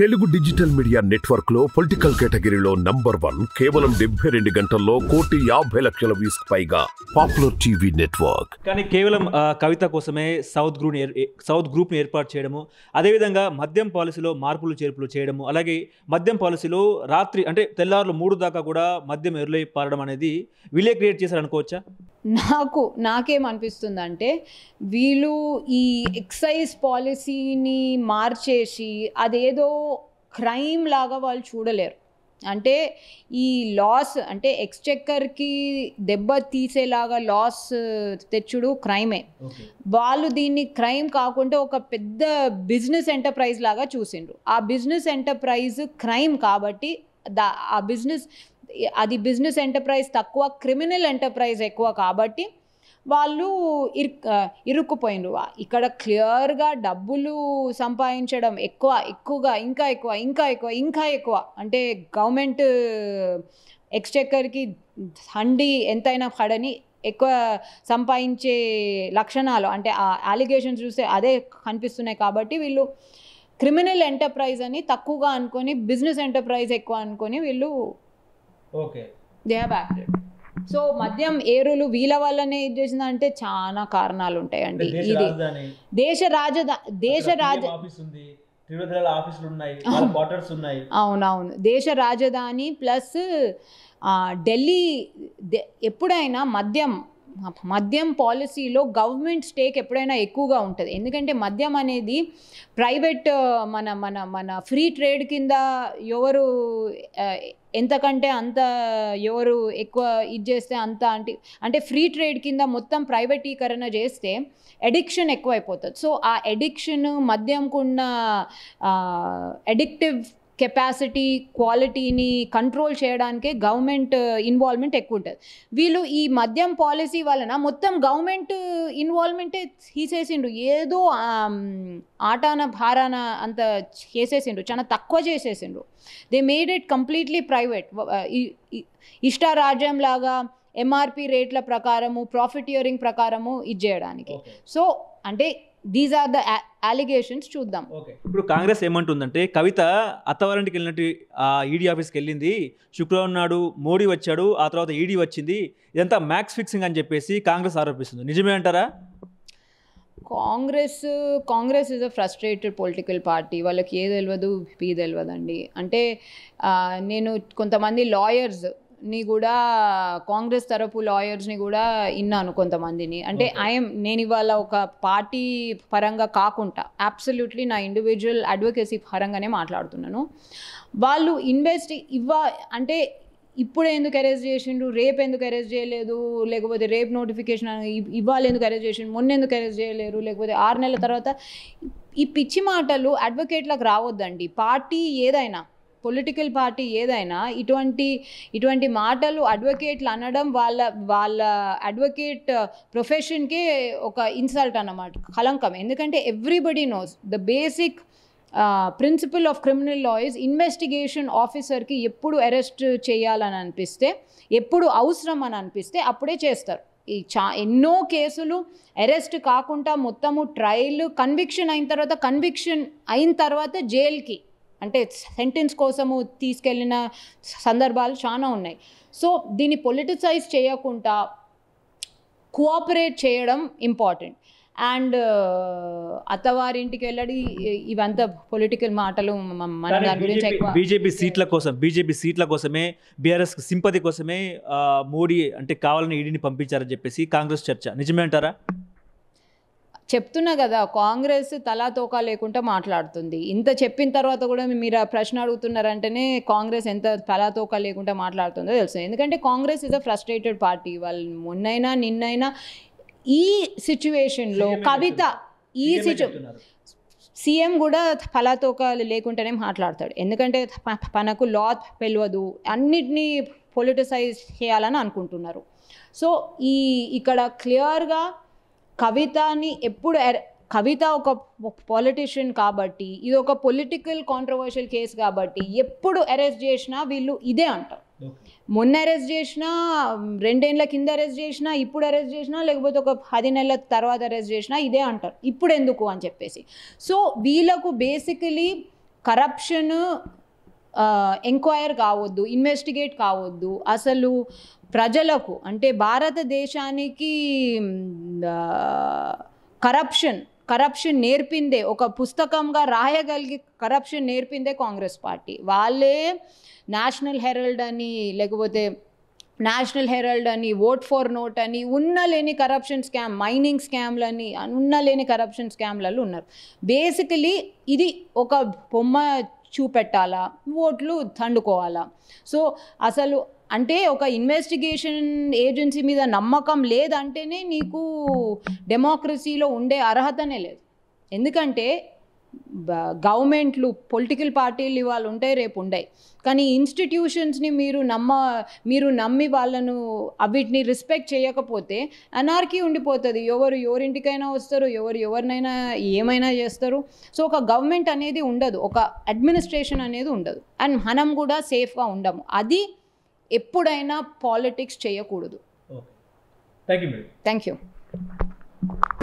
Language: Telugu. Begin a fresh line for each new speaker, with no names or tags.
తెలుగు డిజిటల్ మీడియా నెట్వర్క్ లో పొలిటికల్ కేటగిరీలో నంబర్ వన్ కేవలం డెబ్బై రెండు గంటల్లో కోటి యాభై లక్షల వ్యూస్ పైగా పాపులర్ టీవీ నెట్వర్క్ కానీ కేవలం కవిత కోసమే సౌత్ గ్రూప్ సౌత్ గ్రూప్ ఏర్పాటు చేయడము అదేవిధంగా మద్యం పాలసీలో మార్పులు చేర్పులు చేయడము అలాగే మద్యం పాలసీలో రాత్రి అంటే తెల్లారులు మూడు దాకా కూడా మద్యం ఎరులై పారడం అనేది విలే క్రియేట్ చేశారు అనుకోవచ్చా
నాకు నాకేమనిపిస్తుందంటే వీళ్ళు ఈ ఎక్సైజ్ పాలసీని మార్చేసి అదేదో క్రైమ్ లాగా వాళ్ళు చూడలేరు అంటే ఈ లాస్ అంటే ఎక్స్చెక్కర్కి దెబ్బ తీసేలాగా లాస్ తెచ్చుడు క్రైమే వాళ్ళు దీన్ని క్రైమ్ కాకుండా ఒక పెద్ద బిజినెస్ ఎంటర్ప్రైజ్ లాగా చూసిండ్రు ఆ బిజినెస్ ఎంటర్ప్రైజ్ క్రైమ్ కాబట్టి ఆ బిజినెస్ అది బిజినెస్ ఎంటర్ప్రైజ్ తక్కువ క్రిమినల్ ఎంటర్ప్రైజ్ ఎక్కువ కాబట్టి వాళ్ళు ఇరు ఇరుక్కుపోయినరు ఇక్కడ క్లియర్గా డబ్బులు సంపాదించడం ఎక్కువ ఎక్కువగా ఇంకా ఎక్కువ ఇంకా ఎక్కువ ఇంకా ఎక్కువ అంటే గవర్నమెంట్ ఎక్స్చెక్కర్కి హండి ఎంతైనా పడని ఎక్కువ సంపాదించే లక్షణాలు అంటే ఆ అలిగేషన్స్ చూస్తే అదే కనిపిస్తున్నాయి కాబట్టి వీళ్ళు క్రిమినల్ ఎంటర్ప్రైజ్ అని తక్కువగా అనుకొని బిజినెస్ ఎంటర్ప్రైజ్ ఎక్కువ అనుకొని వీళ్ళు okay they have acted so మద్యం ఏరులు వీళ్ళ వల్లనే ఇది చేసిందంటే చాలా కారణాలు ఉంటాయండి ఇది దేశ రాజధాని దేశ రాజ
ఉన్నాయి క్వార్టర్స్ ఉన్నాయి
అవునవును దేశ రాజధాని ప్లస్ ఢిల్లీ ఎప్పుడైనా మద్యం మద్యం పాలసీలో గవర్నమెంట్ స్టేక్ ఎప్పుడైనా ఎక్కువగా ఉంటుంది ఎందుకంటే మద్యం అనేది ప్రైవేట్ మన మన మన ఫ్రీ ట్రేడ్ కింద ఎవరు ఎంతకంటే అంత ఎవరు ఎక్కువ ఇది చేస్తే అంత అంటే అంటే ఫ్రీ ట్రేడ్ కింద మొత్తం ప్రైవేటీకరణ చేస్తే ఎడిక్షన్ ఎక్కువైపోతుంది సో ఆ ఎడిక్షన్ మద్యంకున్న ఎడిక్టివ్ కెపాసిటీ క్వాలిటీని కంట్రోల్ చేయడానికే గవర్నమెంట్ ఇన్వాల్వ్మెంట్ ఎక్కువ ఉంటుంది వీళ్ళు ఈ మద్యం పాలసీ వలన మొత్తం గవర్నమెంట్ ఇన్వాల్వ్మెంటే తీసేసిండు ఏదో ఆటాన భారాన అంత చేసేసిండు చాలా తక్కువ చేసేసిండు they made it completely private ఇష్టారాజ్యం లాగా ఎంఆర్పి రేట్ల ప్రకారము ప్రాఫిట్ ఇయరింగ్ ప్రకారము ఇది చేయడానికి సో అంటే దీస్ ఆర్ ద అలిగేషన్స్ చూద్దాం
ఇప్పుడు కాంగ్రెస్ ఏమంటుందంటే కవిత అత్తవారింటికి వెళ్ళినట్టు ఆ ఈడీ ఆఫీస్కి వెళ్ళింది శుక్రవారం నాడు మోడీ వచ్చాడు ఆ తర్వాత ఈడీ వచ్చింది ఇదంతా మ్యాక్స్ ఫిక్సింగ్ అని చెప్పేసి కాంగ్రెస్ ఆరోపిస్తుంది నిజమే అంటారా
Congress Congress is a frustrated political party వాళ్ళకి ఏ తెలియదు పీ అండి అంటే నేను కొంతమంది లాయర్స్ ని కూడా కాంగ్రెస్ తరపు లాయర్స్ని కూడా విన్నాను కొంతమందిని అంటే ఐఎమ్ నేను ఇవాళ ఒక పార్టీ పరంగా కాకుండా అబ్సల్యూట్లీ నా ఇండివిజువల్ అడ్వకేసీ పరంగానే మాట్లాడుతున్నాను వాళ్ళు ఇన్వెస్ట్ ఇవ్వ అంటే ఇప్పుడు ఎందుకు అరెస్ట్ చేసిండు రేపు ఎందుకు అరెస్ట్ చేయలేదు లేకపోతే రేపు నోటిఫికేషన్ ఇవ్వాలి ఎందుకు అరెస్ట్ చేసిండు మొన్న ఎందుకు అరెస్ట్ చేయలేరు లేకపోతే ఆరు నెలల తర్వాత ఈ పిచ్చి మాటలు అడ్వకేట్లకు రావద్దండి పార్టీ ఏదైనా పొలిటికల్ పార్టీ ఏదైనా ఇటువంటి ఇటువంటి మాటలు అడ్వకేట్లు అనడం వాళ్ళ వాళ్ళ అడ్వకేట్ ప్రొఫెషన్కే ఒక ఇన్సల్ట్ అన్నమాట కలంకం ఎందుకంటే everybody knows the basic principle of criminal law is investigation ఆఫీసర్కి ఎప్పుడు అరెస్ట్ చేయాలని అనిపిస్తే ఎప్పుడు అవసరం అని అనిపిస్తే అప్పుడే చేస్తారు ఈ చా ఎన్నో కేసులు అరెస్ట్ కాకుండా మొత్తము ట్రయల్ కన్విక్షన్ అయిన తర్వాత కన్విక్షన్ అయిన తర్వాత జైలుకి అంటే సెంటెన్స్ కోసము తీసుకెళ్ళిన సందర్భాలు చాలా ఉన్నాయి సో దీన్ని పొలిటిసైజ్ చేయకుండా కోఆపరేట్ చేయడం ఇంపార్టెంట్ అండ్ uh, అత్తవారింటికి వెళ్ళడి ఇవంతా పొలిటికల్ మాటలు మన దాని గురించి ఎక్కువ
బీజేపీ సీట్ల కోసం బీజేపీ సీట్ల కోసమే బీఆర్ఎస్ సింపతి కోసమే మోడీ అంటే కావాలని ఈడీని పంపించారని చెప్పేసి కాంగ్రెస్ చర్చ నిజమే అంటారా
చెప్తున్నా కదా కాంగ్రెస్ తలాతోకా లేకుండా మాట్లాడుతుంది ఇంత చెప్పిన తర్వాత కూడా మీరు ఆ ప్రశ్న అడుగుతున్నారంటేనే కాంగ్రెస్ ఎంత తలాతోకా లేకుండా మాట్లాడుతుందో తెలుస్తుంది ఎందుకంటే Congress is a frustrated party వాళ్ళు మొన్నైనా నిన్నైనా ఈ సిచ్యువేషన్లో కవిత ఈ సిచు సీఎం కూడా ఫలాతోకాలు లేకుండానే మాట్లాడతాడు ఎందుకంటే మనకు లా పెలవదు అన్నిటినీ పొలిటిసైజ్ చేయాలని అనుకుంటున్నారు సో ఈ ఇక్కడ క్లియర్గా కవితని ఎప్పుడు కవిత ఒక పాలిటీషియన్ కాబట్టి ఇది ఒక పొలిటికల్ కాంట్రవర్షియల్ కేసు కాబట్టి ఎప్పుడు అరెస్ట్ చేసినా వీళ్ళు ఇదే అంటారు మొన్న అరెస్ట్ చేసినా రెండేళ్ల కింద అరెస్ట్ చేసినా ఇప్పుడు అరెస్ట్ చేసినా లేకపోతే ఒక పది నెలల తర్వాత అరెస్ట్ చేసినా ఇదే అంటారు ఇప్పుడు ఎందుకు అని చెప్పేసి సో వీళ్ళకు బేసికలీ కరప్షన్ ఎంక్వైర్ కావద్దు ఇన్వెస్టిగేట్ కావద్దు అసలు ప్రజలకు అంటే భారతదేశానికి కరప్షన్ కరప్షన్ నేర్పిందే ఒక పుస్తకంగా రాయగలిగి కరప్షన్ నేర్పిందే కాంగ్రెస్ పార్టీ వాళ్ళే నేషనల్ హెరల్డ్ అని లేకపోతే నేషనల్ హెరల్డ్ అని ఓట్ ఫోర్ నోట్ అని ఉన్నలేని కరప్షన్ స్కామ్ మైనింగ్ స్కామ్లని ఉన్నలేని కరప్షన్ స్కామ్లలో ఉన్నారు బేసికలీ ఇది ఒక బొమ్మ చూపెట్టాలా ఓట్లు తండుకోవాలా సో అసలు అంటే ఒక ఇన్వెస్టిగేషన్ ఏజెన్సీ మీద నమ్మకం లేదంటేనే నీకు డెమోక్రసీలో ఉండే అర్హతనే లేదు ఎందుకంటే గవర్నమెంట్లు పొలిటికల్ పార్టీలు ఇవాళ ఉంటాయి రేపు ఉండయి కానీ ఇన్స్టిట్యూషన్స్ని మీరు నమ్మ మీరు నమ్మి వాళ్ళను వీటిని రెస్పెక్ట్ చేయకపోతే అనార్కీ ఉండిపోతుంది ఎవరు ఎవరింటికైనా వస్తారు ఎవరు ఎవరినైనా ఏమైనా చేస్తారు సో ఒక గవర్నమెంట్ అనేది ఉండదు ఒక అడ్మినిస్ట్రేషన్ అనేది ఉండదు అండ్ మనం కూడా సేఫ్గా ఉండము అది ఎప్పుడైనా పాలిటిక్స్ చేయకూడదు థ్యాంక్ యూ థ్యాంక్ యూ